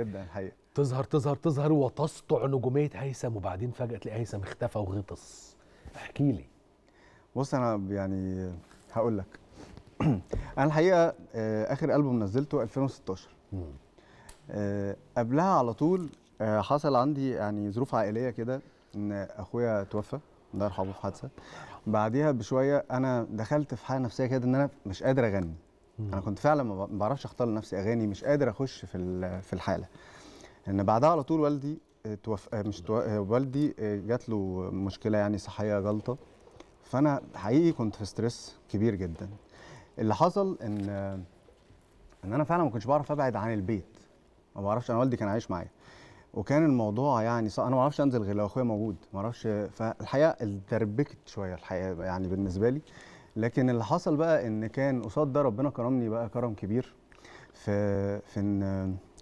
جدا الحقيقه تظهر تظهر تظهر وتسطع نجوميه هيثم وبعدين فجاه تلاقي هيثم اختفى وغطس احكي لي بص انا يعني هقول لك انا الحقيقه آه، اخر البوم نزلته 2016 آه قبلها على طول آه، حصل عندي يعني ظروف عائليه كده ان اخويا توفى الله يرحمه في حادثه بعديها بشويه انا دخلت في حاله نفسيه كده ان انا مش قادر اغني مم. انا كنت فعلا ما بعرفش اختار لنفسي اغاني مش قادر اخش في في الحاله ان بعدها على طول والدي توف... مش تو... والدي جات له مشكله يعني صحيه جلطه فانا حقيقي كنت في ستريس كبير جدا اللي حصل ان ان انا فعلا ما كنتش بعرف ابعد عن البيت ما بعرفش انا والدي كان عايش معايا وكان الموضوع يعني ص... انا ما اعرفش انزل غير لو اخويا موجود ما اعرفش فالحقيقه اتربكت شويه الحقيقه يعني بالنسبه لي لكن اللي حصل بقى ان كان قصاد ده ربنا كرمني بقى كرم كبير في في ان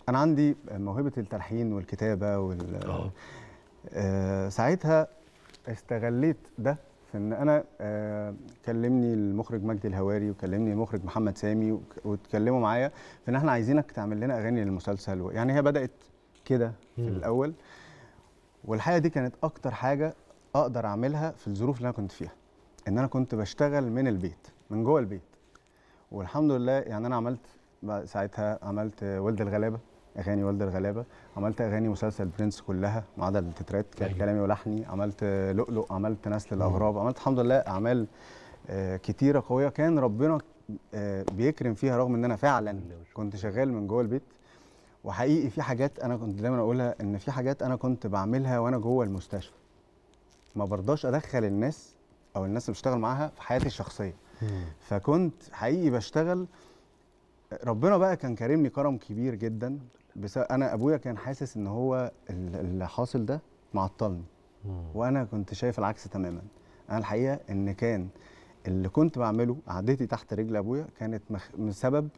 انا عندي موهبه التلحين والكتابه وال آه. آه، ساعتها استغليت ده في ان انا آه، كلمني المخرج مجدي الهواري وكلمني المخرج محمد سامي واتكلموا معايا في ان احنا عايزينك تعمل لنا اغاني للمسلسل يعني هي بدات كده في الاول والحقيقه دي كانت اكتر حاجه اقدر اعملها في الظروف اللي انا كنت فيها ان انا كنت بشتغل من البيت من جوه البيت والحمد لله يعني انا عملت ساعتها عملت ولد الغلابه اغاني ولد الغلابه عملت اغاني مسلسل برنس كلها ما عدا التترات كان أيوه. كلامي ولحني عملت لؤلؤ عملت نسل الاغراب عملت الحمد لله اعمال آه، كتيره قويه كان ربنا آه، بيكرم فيها رغم ان انا فعلا كنت شغال من جوه البيت وحقيقي في حاجات انا كنت دايما اقولها ان في حاجات انا كنت بعملها وانا جوه المستشفى ما برضاش ادخل الناس او الناس اللي بشتغل معاها في حياتي الشخصيه فكنت حقيقي بشتغل ربنا بقى كان كرمني كرم كبير جدا بس انا ابويا كان حاسس ان هو اللي حاصل ده معطلني وانا كنت شايف العكس تماما انا الحقيقه ان كان اللي كنت بعمله عديتي تحت رجل ابويا كانت من سبب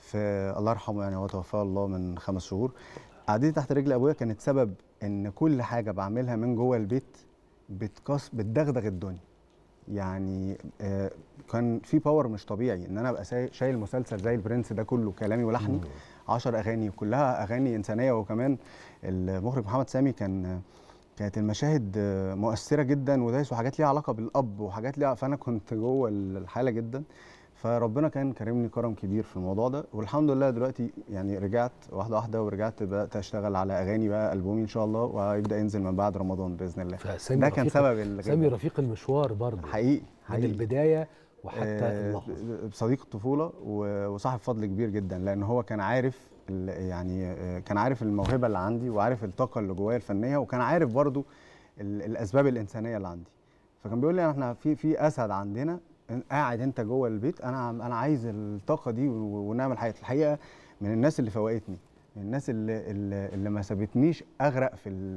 في الله يرحمه يعني هو توفاه الله من خمس شهور قعدتي تحت رجل ابويا كانت سبب ان كل حاجه بعملها من جوه البيت بتكس بتدغدغ الدنيا يعني آه، كان في باور مش طبيعي ان انا ابقى شايل مسلسل زي البرنس ده كله كلامي ولحني عشر اغاني كلها اغاني انسانيه وكمان المخرج محمد سامي كان كانت المشاهد مؤثره جدا ودايس وحاجات ليها علاقه بالاب وحاجات ليها فانا كنت جوه الحاله جدا فربنا كان كرمني كرم كبير في الموضوع ده والحمد لله دلوقتي يعني رجعت واحده واحده ورجعت بدات اشتغل على اغاني بقى البومي ان شاء الله وهيبدا ينزل من بعد رمضان باذن الله ده كان سبب سامي رفيق المشوار برضه حقيقي, حقيقي من البدايه وحتى آه اللحظه صديق الطفوله وصاحب فضل كبير جدا لان هو كان عارف يعني آه، كان عارف الموهبه اللي عندي وعارف الطاقه اللي جوايا الفنيه وكان عارف برضو الاسباب الانسانيه اللي عندي فكان بيقول لي احنا في في اسد عندنا قاعد انت جوه البيت انا انا عايز الطاقه دي ونعمل حاجات الحقيقه من الناس اللي فوقتني من الناس اللي اللي ما سابتنيش اغرق في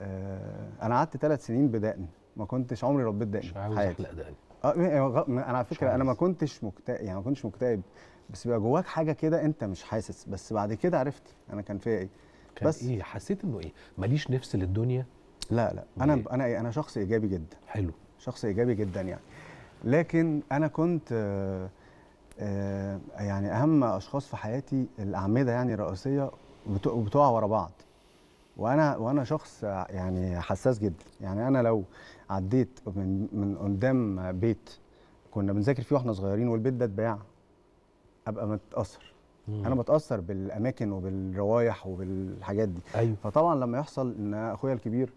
آه، انا قعدت ثلاث سنين بدقن ما كنتش عمري ربيت دقن مش عاوز اخلق دقن اه, آه، انا على فكره انا ما كنتش مكتئب يعني ما كنتش مكتئب بس بيبقى جواك حاجه كده انت مش حاسس بس بعد كده عرفت انا كان فيا ايه كان بس ايه حسيت انه ايه ماليش نفس للدنيا لا لا انا إيه؟ انا انا شخص ايجابي جدا حلو شخص ايجابي جدا يعني لكن انا كنت آه، آه، يعني اهم اشخاص في حياتي الاعمده يعني الرئيسيه بتوع ورا بعض وانا وانا شخص يعني حساس جدا يعني انا لو عديت من من قدام بيت كنا بنذاكر فيه واحنا صغيرين والبيت ده اتباع ابقى متاثر انا بتاثر بالاماكن وبالروايح وبالحاجات دي أيوه. فطبعا لما يحصل ان اخويا الكبير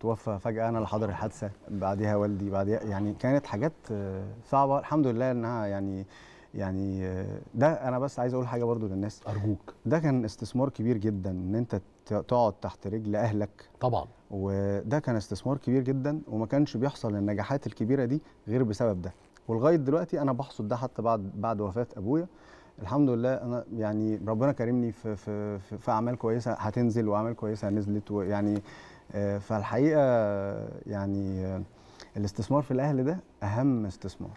توفى فجاه انا اللي حاضر الحادثه بعديها والدي بعديها يعني كانت حاجات آه، صعبه الحمد لله انها يعني يعني آه، ده انا بس عايز اقول حاجه برضو للناس ارجوك ده كان استثمار كبير جدا ان انت تقعد تحت رجل اهلك طبعا وده كان استثمار كبير جدا وما كانش بيحصل النجاحات الكبيره دي غير بسبب ده ولغايه دلوقتي انا بحصد ده حتى بعد بعد وفاه ابويا الحمد لله انا يعني ربنا كرمني في في في, في اعمال كويسه هتنزل واعمال كويسه نزلت ويعني آه، فالحقيقه يعني آه، الاستثمار في الاهل ده اهم استثمار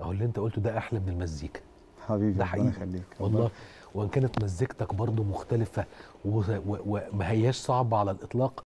اهو اللي انت قلته ده احلى من المزيكا حبيبي ده حقيقي خليك. والله وان كانت مزيكتك برضو مختلفه وما هياش صعبه على الاطلاق